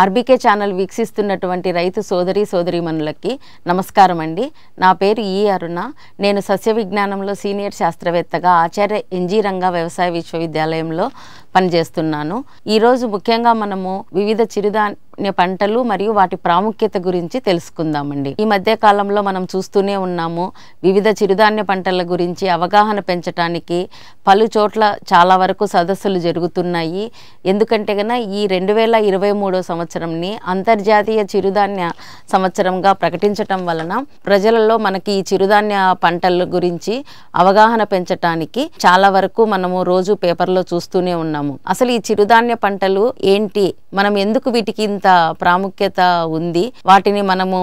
RBK channel వీక్షిస్తున్నటువంటి రైతు సోదరి సోదరీమణులకి నమస్కారం అండి నా పేరు ఈ అరుణ నేను సస్య విజ్ఞానంలో సీనియర్ శాస్త్రవేత్తగా ఆచార్య ఎన్జీ రంగా వ్యవసాయ విశ్వవిద్యాలయంలో పనిచేస్తున్నాను ఈరోజు ముఖ్యంగా మనము వివిధ చిరుదా పంటలు మరియు వాటి ప్రాముఖ్యత గురించి తెలుసుకుందామండి ఈ మధ్య కాలంలో మనం చూస్తూనే ఉన్నాము వివిధ చిరుధాన్య పంటల గురించి అవగాహన పెంచడానికి పలు చోట్ల చాలా వరకు సదస్సులు జరుగుతున్నాయి ఎందుకంటే కన్నా ఈ రెండు వేల ఇరవై మూడో సంవత్సరంని అంతర్జాతీయ చిరుధాన్య సంవత్సరంగా ప్రకటించటం వలన ప్రజలలో మనకి ఈ చిరుధాన్య పంటల గురించి అవగాహన పెంచటానికి చాలా వరకు మనము రోజు పేపర్లో చూస్తూనే ఉన్నాము అసలు ఈ చిరుధాన్య పంటలు ఏంటి మనం ఎందుకు వీటికి ఇంత ప్రాముఖ్యత ఉంది వాటిని మనము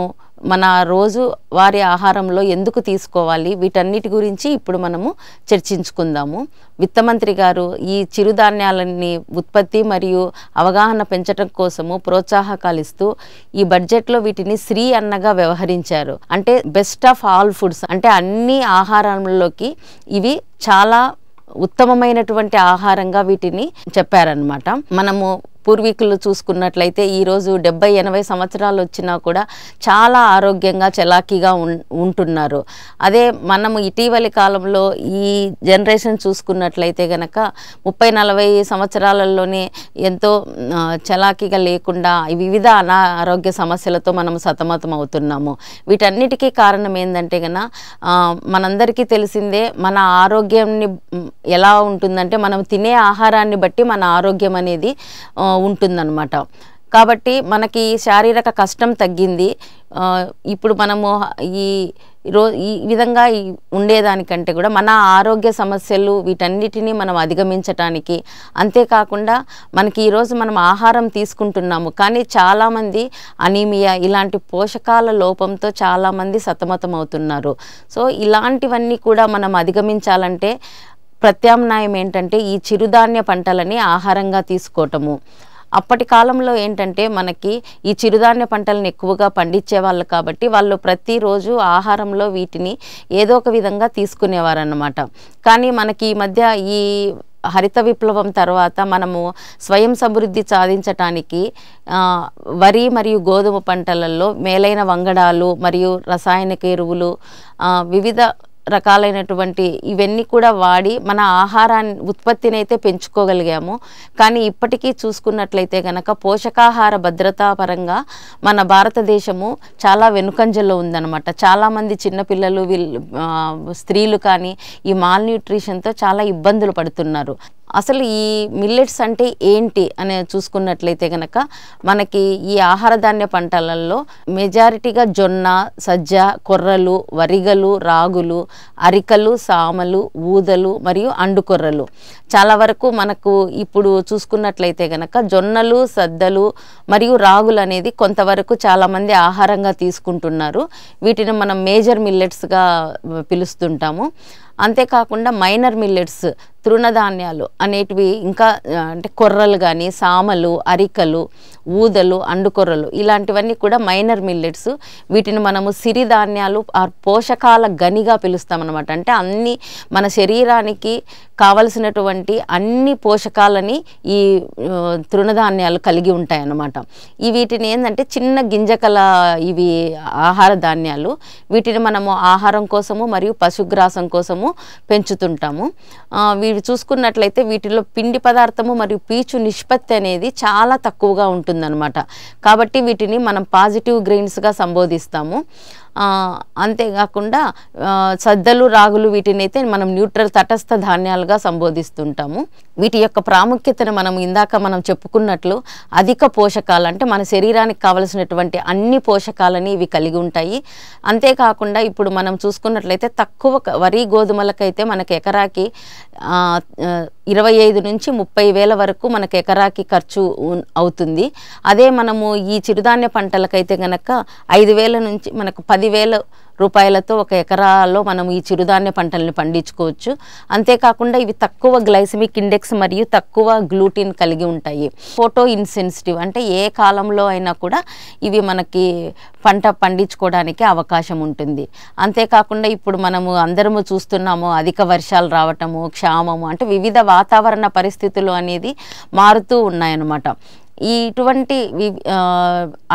మన రోజు వారి ఆహారంలో ఎందుకు తీసుకోవాలి వీటన్నిటి గురించి ఇప్పుడు మనము చర్చించుకుందాము విత్తమంత్రి గారు ఈ చిరుధాన్యాలన్నీ ఉత్పత్తి మరియు అవగాహన పెంచడం కోసము ప్రోత్సాహకాలు ఇస్తూ ఈ బడ్జెట్లో వీటిని శ్రీ అన్నగా వ్యవహరించారు అంటే బెస్ట్ ఆఫ్ ఆల్ ఫుడ్స్ అంటే అన్ని ఆహారంలోకి ఇవి చాలా ఉత్తమమైనటువంటి ఆహారంగా వీటిని చెప్పారనమాట మనము పూర్వీకులు చూసుకున్నట్లయితే ఈరోజు డెబ్బై ఎనభై సంవత్సరాలు వచ్చినా కూడా చాలా ఆరోగ్యంగా చలాకీగా ఉంటున్నారు అదే మనము ఇటీవలి కాలంలో ఈ జనరేషన్ చూసుకున్నట్లయితే కనుక ముప్పై నలభై సంవత్సరాలలోనే ఎంతో చలాకీగా లేకుండా వివిధ అనారోగ్య సమస్యలతో మనం సతమతం అవుతున్నాము వీటన్నిటికీ కారణం ఏంటంటే కన మనందరికీ తెలిసిందే మన ఆరోగ్యాన్ని ఎలా ఉంటుందంటే మనం తినే ఆహారాన్ని బట్టి మన ఆరోగ్యం అనేది ఉంటుందన్నమాట కాబట్టి మనకి శారీరక కష్టం తగ్గింది ఇప్పుడు మనము ఈ రో ఈ విధంగా ఉండేదానికంటే కూడా మన ఆరోగ్య సమస్యలు వీటన్నిటినీ మనం అధిగమించటానికి అంతేకాకుండా మనకి ఈరోజు మనం ఆహారం తీసుకుంటున్నాము కానీ చాలామంది అనీమియా ఇలాంటి పోషకాల లోపంతో చాలామంది సతమతం అవుతున్నారు సో ఇలాంటివన్నీ కూడా మనం అధిగమించాలంటే ప్రత్యామ్నాయం ఏంటంటే ఈ చిరుధాన్య పంటలని ఆహారంగా తీసుకోవటము అప్పటి కాలంలో ఏంటంటే మనకి ఈ చిరుధాన్య పంటలను ఎక్కువగా పండించేవాళ్ళు కాబట్టి వాళ్ళు ప్రతిరోజు ఆహారంలో వీటిని ఏదో ఒక విధంగా తీసుకునేవారన్నమాట కానీ మనకి ఈ మధ్య ఈ హరిత విప్లవం తర్వాత మనము స్వయం సమృద్ధి సాధించటానికి వరి మరియు గోధుమ పంటలలో మేలైన వంగడాలు మరియు రసాయనిక ఎరువులు వివిధ రకాలైనటువంటి ఇవన్నీ కూడా వాడి మన ఆహారాన్ని ఉత్పత్తిని అయితే పెంచుకోగలిగాము కానీ ఇప్పటికీ చూసుకున్నట్లయితే కనుక పోషకాహార భద్రతా పరంగా మన భారతదేశము చాలా వెనుకంజల్లో ఉందన్నమాట చాలామంది చిన్నపిల్లలు వీళ్ళు స్త్రీలు కానీ ఈ మాల్ న్యూట్రిషన్తో చాలా ఇబ్బందులు పడుతున్నారు అసలు ఈ మిల్లెట్స్ అంటే ఏంటి అనే చూసుకున్నట్లయితే కనుక మనకి ఈ ఆహార ధాన్య పంటలలో మెజారిటీగా జొన్న సజ్జ కొర్రలు వరిగలు రాగులు అరికలు సామలు ఊదలు మరియు అండుకొర్రలు చాలా వరకు మనకు ఇప్పుడు చూసుకున్నట్లయితే కనుక జొన్నలు సద్దలు మరియు రాగులు అనేది కొంతవరకు చాలామంది ఆహారంగా తీసుకుంటున్నారు వీటిని మనం మేజర్ మిల్లెట్స్గా పిలుస్తుంటాము అంతేకాకుండా మైనర్ మిల్లెట్స్ తృణధాన్యాలు అనేటివి ఇంకా అంటే కొర్రలు కానీ సామలు అరికలు ఊదలు అండుకొర్రలు ఇలాంటివన్నీ కూడా మైనర్ మిల్లెట్స్ వీటిని మనము సిరిధాన్యాలు పోషకాల గనిగా పిలుస్తామన్నమాట అంటే అన్ని మన శరీరానికి కావలసినటువంటి అన్ని పోషకాలని ఈ తృణధాన్యాలు కలిగి ఉంటాయన్నమాట ఈ వీటిని ఏంటంటే చిన్న గింజకల ఇవి ఆహార ధాన్యాలు వీటిని మనము ఆహారం కోసము మరియు పశుగ్రాసం కోసము పెంచుతుంటాము వీటి చూసుకున్నట్లయితే వీటిలో పిండి పదార్థము మరియు పీచు నిష్పత్తి అనేది చాలా తక్కువగా ఉంటుందన్నమాట కాబట్టి వీటిని మనం పాజిటివ్ గ్రెయిన్స్గా సంబోధిస్తాము అంతేకాకుండా సద్దలు రాగులు వీటినైతే మనం న్యూట్రల్ తటస్థ ధాన్యాలుగా సంబోధిస్తుంటాము వీటి యొక్క ప్రాముఖ్యతను మనం ఇందాక మనం చెప్పుకున్నట్లు అధిక పోషకాలు అంటే మన శరీరానికి కావలసినటువంటి అన్ని పోషకాలని ఇవి కలిగి ఉంటాయి అంతేకాకుండా ఇప్పుడు మనం చూసుకున్నట్లయితే తక్కువ వరి గోధుమలకైతే మనకు ఎకరాకి ఇరవై ఐదు నుంచి ముప్పై వేల వరకు మనకు ఎకరాకి ఖర్చు అవుతుంది అదే మనము ఈ చిరుధాన్య పంటలకైతే కనుక ఐదు వేల నుంచి మనకు పదివేల రూపాయలతో ఒక ఎకరాలో మనం ఈ చిరుధాన్య పంటలను పండించుకోవచ్చు అంతేకాకుండా ఇవి తక్కువ గ్లైసమిక్ ఇండెక్స్ మరియు తక్కువ గ్లూటిన్ కలిగి ఉంటాయి ఫోటో ఇన్సెన్సిటివ్ అంటే ఏ కాలంలో అయినా కూడా ఇవి మనకి పంట పండించుకోవడానికి అవకాశం ఉంటుంది అంతేకాకుండా ఇప్పుడు మనము అందరము చూస్తున్నాము అధిక వర్షాలు రావటము క్షామము అంటే వివిధ వాతావరణ పరిస్థితులు అనేది మారుతూ ఉన్నాయన్నమాట ఇటువంటి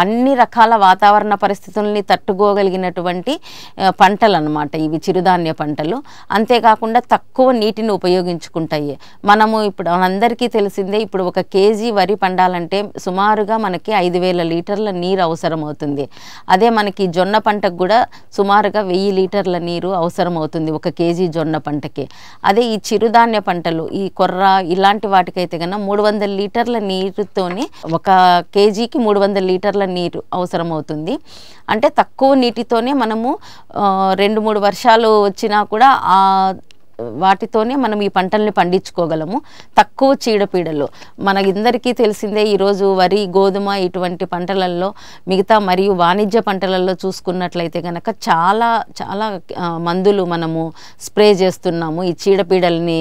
అన్ని రకాల వాతావరణ పరిస్థితుల్ని తట్టుకోగలిగినటువంటి పంటలు అనమాట ఇవి చిరుధాన్య పంటలు అంతేకాకుండా తక్కువ నీటిని ఉపయోగించుకుంటాయి మనము ఇప్పుడు మనందరికీ తెలిసిందే ఇప్పుడు ఒక కేజీ వరి పండాలంటే సుమారుగా మనకి ఐదు వేల లీటర్ల నీరు అవసరం అవుతుంది అదే మనకి జొన్న పంటకు కూడా సుమారుగా వెయ్యి లీటర్ల నీరు అవసరం అవుతుంది ఒక కేజీ జొన్న పంటకి అదే ఈ చిరుధాన్య పంటలు ఈ కొర్ర ఇలాంటి వాటికైతే కన్నా మూడు వందల లీటర్ల నీరుతోనే ఒక కేజీకి మూడు వందల లీటర్ల నీరు అవసరం అవుతుంది అంటే తక్కువ నీటితోనే మనము రెండు మూడు వర్షాలు వచ్చినా కూడా వాటితోనే మనం ఈ పంటల్ని పండించుకోగలము తక్కువ చీడపీడలు ఇందరికీ తెలిసిందే ఈరోజు వరి గోధుమ ఇటువంటి పంటలలో మిగతా మరియు వాణిజ్య పంటలలో చూసుకున్నట్లయితే కనుక చాలా చాలా మందులు మనము స్ప్రే చేస్తున్నాము ఈ చీడపీడల్ని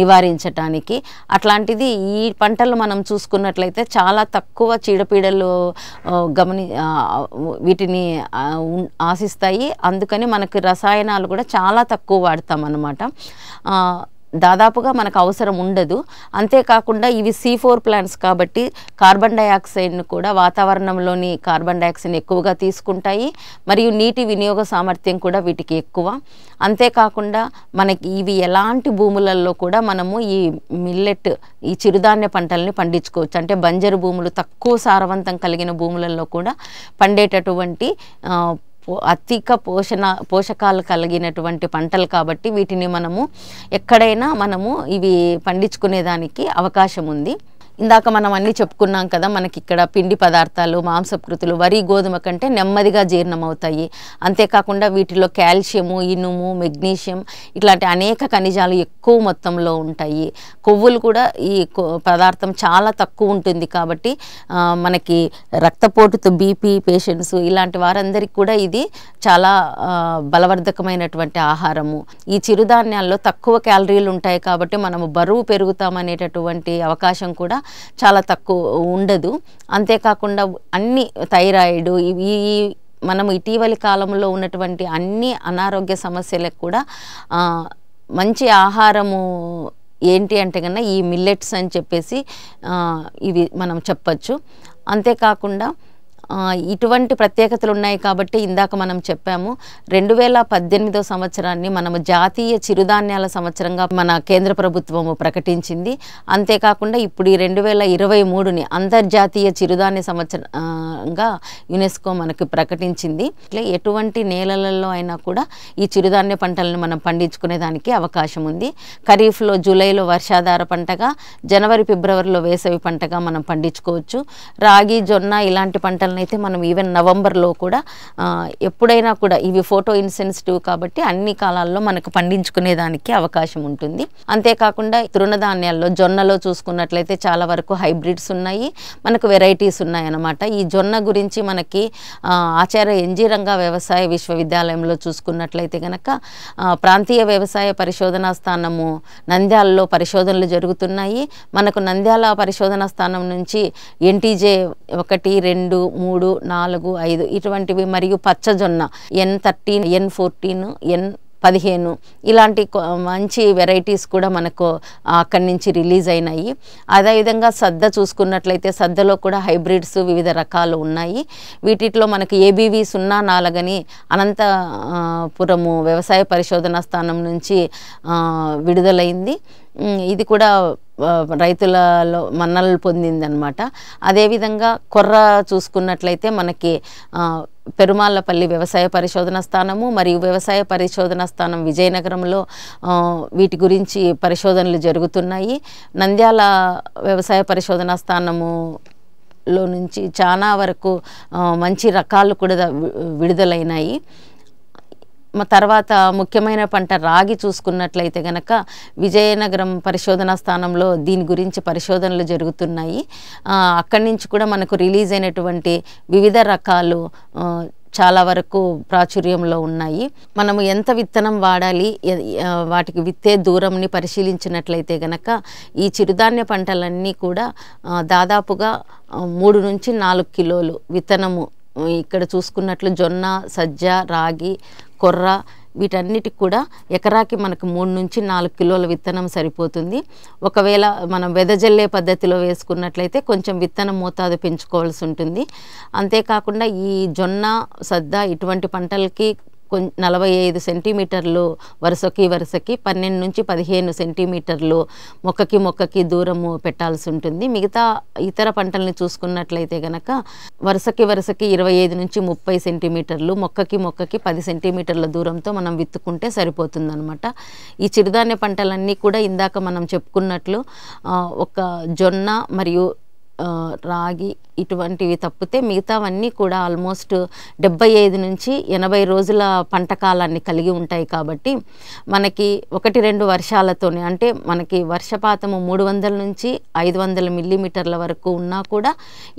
నివారించటానికి అట్లాంటిది ఈ పంటలు మనం చూసుకున్నట్లయితే చాలా తక్కువ చీడపీడలు గమని వీటిని ఆశిస్తాయి అందుకని మనకు రసాయనాలు కూడా చాలా తక్కువ వాడతాం అన్నమాట దాదాపుగా మనకు అవసరం ఉండదు అంతేకాకుండా ఇవి సీ ఫోర్ ప్లాంట్స్ కాబట్టి కార్బన్ డైఆక్సైడ్ను కూడా వాతావరణంలోని కార్బన్ డైఆక్సైడ్ ఎక్కువగా తీసుకుంటాయి మరియు నీటి వినియోగ సామర్థ్యం కూడా వీటికి ఎక్కువ అంతేకాకుండా మనకి ఇవి ఎలాంటి భూములలో కూడా మనము ఈ మిల్లెట్ ఈ చిరుధాన్య పంటల్ని పండించుకోవచ్చు అంటే బంజరు భూములు తక్కువ సారవంతం కలిగిన భూములలో కూడా పండేటటువంటి అధిక పోషణ పోషకాలు కలిగినటువంటి పంటలు కాబట్టి వీటిని మనము ఎక్కడైనా మనము ఇవి పండించుకునేదానికి అవకాశం ఉంది ఇందాక మనం అన్నీ చెప్పుకున్నాం కదా మనకి ఇక్కడ పిండి పదార్థాలు మాంసకృతులు వరి గోధుమ కంటే నెమ్మదిగా జీర్ణమవుతాయి అంతేకాకుండా వీటిలో కాల్షియము ఇనుము మెగ్నీషియం ఇట్లాంటి అనేక ఖనిజాలు ఎక్కువ మొత్తంలో ఉంటాయి కొవ్వులు కూడా ఈ పదార్థం చాలా తక్కువ ఉంటుంది కాబట్టి మనకి రక్తపోటుతో బీపీ పేషెంట్స్ ఇలాంటి వారందరికీ కూడా ఇది చాలా బలవర్ధకమైనటువంటి ఆహారము ఈ చిరుధాన్యాల్లో తక్కువ క్యాలరీలు ఉంటాయి కాబట్టి మనము బరువు పెరుగుతామనేటటువంటి అవకాశం కూడా చాలా తక్కువ ఉండదు అంతేకాకుండా అన్ని థైరాయిడ్ ఈ మనం ఇటీవలి కాలంలో ఉన్నటువంటి అన్ని అనారోగ్య సమస్యలకు కూడా మంచి ఆహారము ఏంటి అంటే కన్నా ఈ మిల్లెట్స్ అని చెప్పేసి ఇవి మనం చెప్పచ్చు అంతేకాకుండా ఇటువంటి ప్రత్యేకతలు ఉన్నాయి కాబట్టి ఇందాక మనం చెప్పాము రెండు వేల పద్దెనిమిదో సంవత్సరాన్ని మనము జాతీయ చిరుధాన్యాల సంవత్సరంగా మన కేంద్ర ప్రభుత్వము ప్రకటించింది అంతేకాకుండా ఇప్పుడు ఈ రెండు వేల ఇరవై మూడుని అంతర్జాతీయ చిరుధాన్య సంవత్సరంగా యునెస్కో మనకు ప్రకటించింది ఇట్లా ఎటువంటి నేలలలో అయినా కూడా ఈ చిరుధాన్య పంటలను మనం పండించుకునేదానికి అవకాశం ఉంది ఖరీఫ్లో జూలైలో వర్షాధార పంటగా జనవరి ఫిబ్రవరిలో వేసవి పంటగా మనం పండించుకోవచ్చు రాగి జొన్న ఇలాంటి పంటలను అయితే మనం ఈవెన్ నవంబర్లో కూడా ఎప్పుడైనా కూడా ఇవి ఫోటో ఇన్సెన్సిటివ్ కాబట్టి అన్ని కాలాల్లో మనకు పండించుకునే దానికి అవకాశం ఉంటుంది అంతేకాకుండా తృణధాన్యాల్లో జొన్నలో చూసుకున్నట్లయితే చాలా వరకు హైబ్రిడ్స్ ఉన్నాయి మనకు వెరైటీస్ ఉన్నాయన్నమాట ఈ జొన్న గురించి మనకి ఆచార్య ఎన్జి రంగా వ్యవసాయ విశ్వవిద్యాలయంలో చూసుకున్నట్లయితే కనుక ప్రాంతీయ వ్యవసాయ పరిశోధనా స్థానము నంద్యాలలో పరిశోధనలు జరుగుతున్నాయి మనకు నంద్యాల పరిశోధనా స్థానం నుంచి ఎన్టీజే ఒకటి రెండు మూడు మూడు నాలుగు ఐదు ఇటువంటివి మరియు పచ్చజొన్న ఎన్ థర్టీన్ ఎన్ ఫోర్టీన్ ఎన్ పదిహేను ఇలాంటి మంచి వెరైటీస్ కూడా మనకు అక్కడి నుంచి రిలీజ్ అయినాయి అదేవిధంగా సద్ద చూసుకున్నట్లయితే సద్దలో కూడా హైబ్రిడ్స్ వివిధ రకాలు ఉన్నాయి వీటిలో మనకు ఏబీవి సున్నా నాలుగని అనంతపురము వ్యవసాయ పరిశోధన స్థానం నుంచి విడుదలైంది ఇది కూడా రైతులలో మన్నలు పొందిందనమాట అదేవిధంగా కొర్ర చూసుకున్నట్లయితే మనకి పెరుమాళ్ళపల్లి వ్యవసాయ పరిశోధన స్థానము మరియు వ్యవసాయ పరిశోధన స్థానం విజయనగరంలో వీటి గురించి పరిశోధనలు జరుగుతున్నాయి నంద్యాల వ్యవసాయ పరిశోధన స్థానము లో నుంచి చాలా వరకు మంచి రకాలు కూడా విడుదలైనాయి తర్వాత ముఖ్యమైన పంట రాగి చూసుకున్నట్లయితే గనక విజయనగరం పరిశోధనా స్థానంలో దీని గురించి పరిశోధనలు జరుగుతున్నాయి అక్కడి నుంచి కూడా మనకు రిలీజ్ అయినటువంటి వివిధ రకాలు చాలా వరకు ప్రాచుర్యంలో ఉన్నాయి మనము ఎంత విత్తనం వాడాలి వాటికి విత్తే దూరంని పరిశీలించినట్లయితే గనక ఈ చిరుధాన్య పంటలన్నీ కూడా దాదాపుగా మూడు నుంచి నాలుగు కిలోలు విత్తనము ఇక్కడ చూసుకున్నట్లు జొన్న సజ్జ రాగి కొర్ర వీటన్నిటికి కూడా ఎకరాకి మనకు మూడు నుంచి నాలుగు కిలోల విత్తనం సరిపోతుంది ఒకవేళ మనం వెదజల్లే పద్ధతిలో వేసుకున్నట్లయితే కొంచెం విత్తనం మోతాదు పెంచుకోవాల్సి ఉంటుంది అంతేకాకుండా ఈ జొన్న సద్ద ఇటువంటి పంటలకి నలభై ఐదు సెంటీమీటర్లు వరుసకి వరుసకి పన్నెండు నుంచి పదిహేను సెంటీమీటర్లు మొక్కకి మొక్కకి దూరము పెట్టాల్సి ఉంటుంది మిగతా ఇతర పంటల్ని చూసుకున్నట్లయితే గనక వరుసకి వరుసకి ఇరవై ఐదు నుంచి ముప్పై సెంటీమీటర్లు మొక్కకి మొక్కకి పది సెంటీమీటర్ల దూరంతో మనం విత్తుకుంటే సరిపోతుందనమాట ఈ చిరుధాన్య పంటలన్నీ కూడా ఇందాక మనం చెప్పుకున్నట్లు ఒక జొన్న మరియు రాగి ఇటువంటివి తప్పితే మిగతావన్నీ కూడా ఆల్మోస్ట్ డెబ్బై ఐదు నుంచి ఎనభై రోజుల పంట కాలాన్ని కలిగి ఉంటాయి కాబట్టి మనకి ఒకటి రెండు వర్షాలతోనే అంటే మనకి వర్షపాతము మూడు వందల నుంచి ఐదు వందల మిల్లీమీటర్ల వరకు ఉన్నా కూడా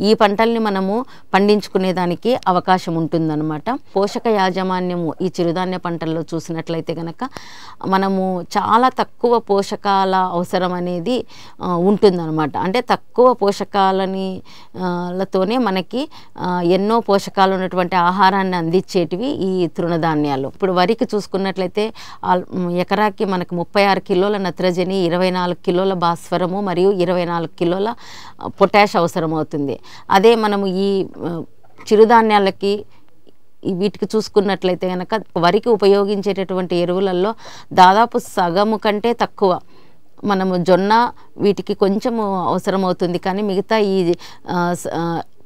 ఈ పంటల్ని మనము పండించుకునేదానికి అవకాశం ఉంటుందన్నమాట పోషక యాజమాన్యము ఈ చిరుధాన్య పంటల్లో చూసినట్లయితే కనుక మనము చాలా తక్కువ పోషకాల అవసరం అనేది ఉంటుందన్నమాట అంటే తక్కువ పోషకాలని లతోనే మనకి ఎన్నో పోషకాలు ఉన్నటువంటి ఆహారాన్ని అందించేటివి ఈ తృణధాన్యాలు ఇప్పుడు వరికి చూసుకున్నట్లయితే ఎకరాకి మనకు ముప్పై ఆరు కిలోల నత్రజని ఇరవై నాలుగు కిలోల భాస్వరము మరియు ఇరవై నాలుగు కిలోల పొటాష్ అవసరమవుతుంది అదే మనము ఈ చిరుధాన్యాలకి వీటికి చూసుకున్నట్లయితే కనుక వరికి ఉపయోగించేటటువంటి ఎరువులలో దాదాపు సగము కంటే తక్కువ మనము జొన్న వీటికి కొంచెము అవసరం అవుతుంది కానీ మిగతా ఈ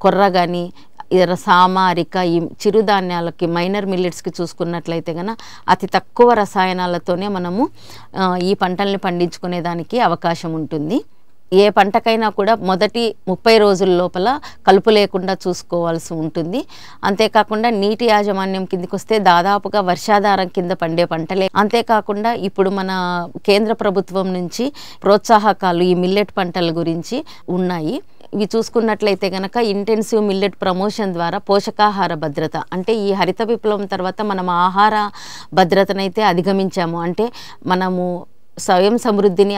కొర్ర కానీ ఇతర సామారిక ఈ చిరుధాన్యాలకి మైనర్ మిల్లెట్స్కి చూసుకున్నట్లయితే కనుక అతి తక్కువ రసాయనాలతోనే మనము ఈ పంటల్ని పండించుకునేదానికి అవకాశం ఉంటుంది ఏ పంటకైనా కూడా మొదటి ముప్పై రోజుల లోపల కలుపు లేకుండా చూసుకోవాల్సి ఉంటుంది అంతేకాకుండా నీటి యాజమాన్యం కిందకి వస్తే దాదాపుగా వర్షాధారం కింద పండే పంటలే అంతేకాకుండా ఇప్పుడు మన కేంద్ర ప్రభుత్వం నుంచి ప్రోత్సాహకాలు ఈ మిల్లెట్ పంటల గురించి ఉన్నాయి ఇవి చూసుకున్నట్లయితే కనుక ఇంటెన్సివ్ మిల్లెట్ ప్రమోషన్ ద్వారా పోషకాహార భద్రత అంటే ఈ హరిత విప్లవం తర్వాత మనం ఆహార భద్రతనైతే అధిగమించాము అంటే మనము స్వయం సమృద్ధిని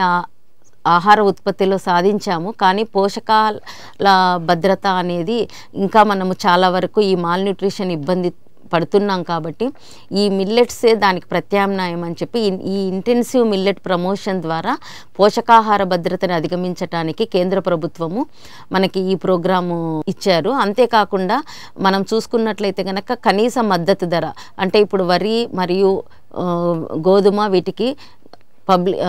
ఆహార ఉత్పత్తిలో సాధించాము కానీ పోషకాల భద్రత అనేది ఇంకా మనము చాలా వరకు ఈ మాల్ న్యూట్రిషన్ ఇబ్బంది పడుతున్నాం కాబట్టి ఈ మిల్లెట్సే దానికి ప్రత్యామ్నాయం అని చెప్పి ఈ ఇంటెన్సివ్ మిల్లెట్ ప్రమోషన్ ద్వారా పోషకాహార భద్రతను అధిగమించడానికి కేంద్ర ప్రభుత్వము మనకి ఈ ప్రోగ్రాము ఇచ్చారు అంతేకాకుండా మనం చూసుకున్నట్లయితే కనుక కనీస మద్దతు ధర అంటే ఇప్పుడు వరి మరియు గోధుమ వీటికి పబ్లిక్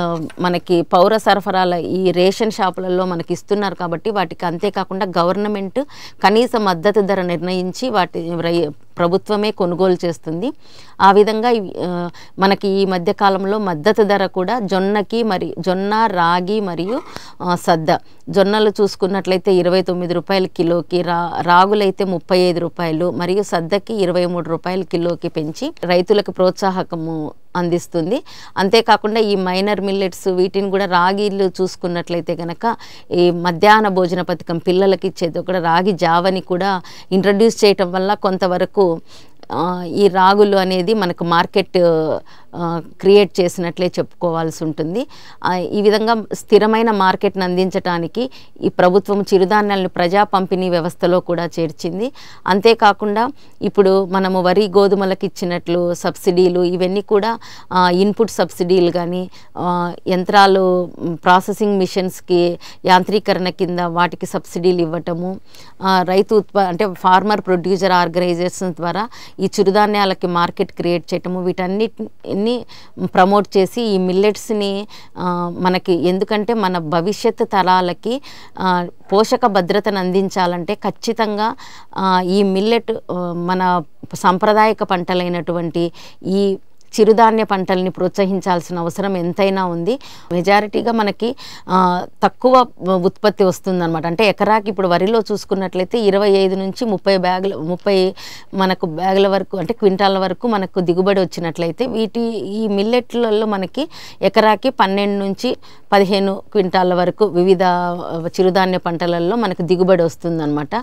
మనకి పౌర సరఫరాల ఈ రేషన్ షాపులలో మనకి ఇస్తున్నారు కాబట్టి వాటికి అంతేకాకుండా గవర్నమెంట్ కనీస మద్దతు ధర నిర్ణయించి వాటి ప్రభుత్వమే కొనుగోలు చేస్తుంది ఆ విధంగా మనకి ఈ మధ్యకాలంలో మద్దతు ధర కూడా జొన్నకి మరి జొన్న రాగి మరియు సద్ద జొన్నలు చూసుకున్నట్లయితే ఇరవై తొమ్మిది రూపాయలు కిలోకి రా రాగులైతే ముప్పై ఐదు రూపాయలు మరియు సద్దకి ఇరవై మూడు రూపాయలు కిలోకి పెంచి రైతులకు ప్రోత్సాహకము అందిస్తుంది అంతేకాకుండా ఈ మైనర్ మిల్లెట్స్ వీటిని కూడా రాగిలు చూసుకున్నట్లయితే కనుక ఈ మధ్యాహ్న భోజన పథకం పిల్లలకి ఇచ్చేది కూడా రాగి జావని కూడా ఇంట్రడ్యూస్ చేయటం వల్ల కొంతవరకు ఈ రాగులు అనేది మనకు మార్కెట్ క్రియేట్ చేసినట్లే చెప్పుకోవాల్సి ఉంటుంది ఈ విధంగా స్థిరమైన మార్కెట్ను అందించడానికి ఈ ప్రభుత్వం చిరుధాన్యాలను ప్రజా పంపిణీ వ్యవస్థలో కూడా చేర్చింది అంతేకాకుండా ఇప్పుడు మనము వరి గోధుమలకు ఇచ్చినట్లు సబ్సిడీలు ఇవన్నీ కూడా ఇన్పుట్ సబ్సిడీలు కానీ యంత్రాలు ప్రాసెసింగ్ మిషన్స్కి యాంత్రీకరణ కింద వాటికి సబ్సిడీలు ఇవ్వటము రైతు ఉత్పా అంటే ఫార్మర్ ప్రొడ్యూసర్ ఆర్గనైజేషన్ ద్వారా ఈ చిరుధాన్యాలకి మార్కెట్ క్రియేట్ చేయటము వీటన్నిటి ని ప్రమోట్ చేసి ఈ మిల్లెట్స్ని మనకి ఎందుకంటే మన భవిష్యత్ తరాలకి పోషక భద్రతను అందించాలంటే ఖచ్చితంగా ఈ మిల్లెట్ మన సాంప్రదాయక పంటలైనటువంటి ఈ చిరుధాన్య పంటల్ని ప్రోత్సహించాల్సిన అవసరం ఎంతైనా ఉంది మెజారిటీగా మనకి తక్కువ ఉత్పత్తి వస్తుందన్నమాట అంటే ఎకరాకి ఇప్పుడు వరిలో చూసుకున్నట్లయితే ఇరవై ఐదు నుంచి ముప్పై బ్యాగుల ముప్పై మనకు బ్యాగుల వరకు అంటే క్వింటాల వరకు మనకు దిగుబడి వచ్చినట్లయితే వీటి ఈ మిల్లెట్లలో మనకి ఎకరాకి పన్నెండు నుంచి పదిహేను క్వింటాల వరకు వివిధ చిరుధాన్య పంటలలో మనకు దిగుబడి వస్తుందన్నమాట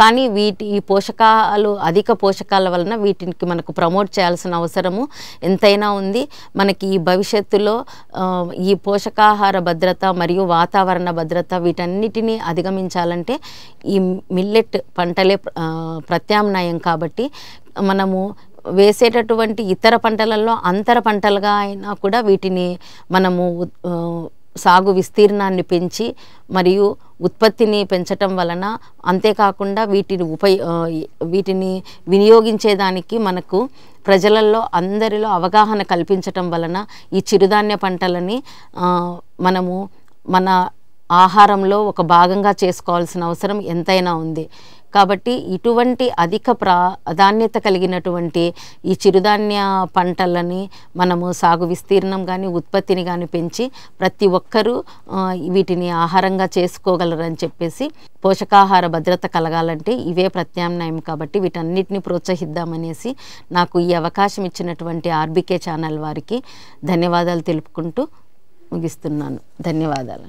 కానీ వీటి ఈ పోషకాలు అధిక పోషకాల వలన వీటికి మనకు ప్రమోట్ చేయాల్సిన అవసరము ఎంతైనా ఉంది మనకి ఈ భవిష్యత్తులో ఈ పోషకాహార భద్రత మరియు వాతావరణ భద్రత వీటన్నిటినీ అధిగమించాలంటే ఈ మిల్లెట్ పంటలే ప్రత్యామ్నాయం కాబట్టి మనము వేసేటటువంటి ఇతర పంటలలో అంతర పంటలుగా అయినా కూడా వీటిని మనము సాగు విస్తీర్ణాన్ని పెంచి మరియు ఉత్పత్తిని పెంచటం వలన అంతేకాకుండా వీటిని ఉపయో వీటిని వినియోగించేదానికి మనకు ప్రజలల్లో అందరిలో అవగాహన కల్పించటం వలన ఈ చిరుధాన్య పంటలని మనము మన ఆహారంలో ఒక భాగంగా చేసుకోవాల్సిన అవసరం ఎంతైనా ఉంది కాబట్టి ఇటువంటి అధిక ప్రాధాన్యత కలిగినటువంటి ఈ చిరుధాన్య పంటలని మనము సాగు విస్తీర్ణం కానీ ఉత్పత్తిని కానీ పెంచి ప్రతి ఒక్కరూ వీటిని ఆహారంగా చేసుకోగలరని చెప్పేసి పోషకాహార భద్రత కలగాలంటే ఇవే ప్రత్యామ్నాయం కాబట్టి వీటన్నిటిని ప్రోత్సహిద్దామనేసి నాకు ఈ అవకాశం ఇచ్చినటువంటి ఆర్బికే ఛానల్ వారికి ధన్యవాదాలు తెలుపుకుంటూ ముగిస్తున్నాను ధన్యవాదాలు